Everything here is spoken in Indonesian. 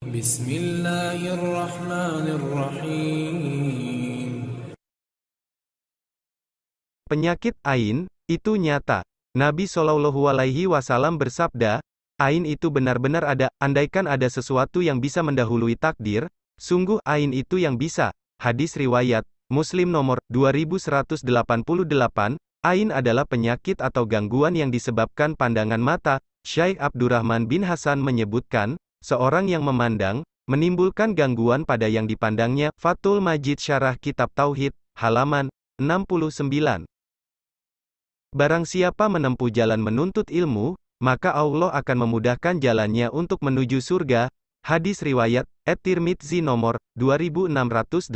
Bismillahirrahmanirrahim. Penyakit Ain, itu nyata. Nabi Shallallahu Alaihi Wasallam bersabda, Ain itu benar-benar ada, andaikan ada sesuatu yang bisa mendahului takdir, sungguh Ain itu yang bisa. Hadis Riwayat, Muslim nomor 2188, Ain adalah penyakit atau gangguan yang disebabkan pandangan mata, Syekh Abdurrahman bin Hasan menyebutkan, seorang yang memandang, menimbulkan gangguan pada yang dipandangnya, Fatul Majid Syarah Kitab Tauhid, halaman 69. Barang siapa menempuh jalan menuntut ilmu, maka Allah akan memudahkan jalannya untuk menuju surga. Hadis riwayat at-Tirmidzi nomor 2682.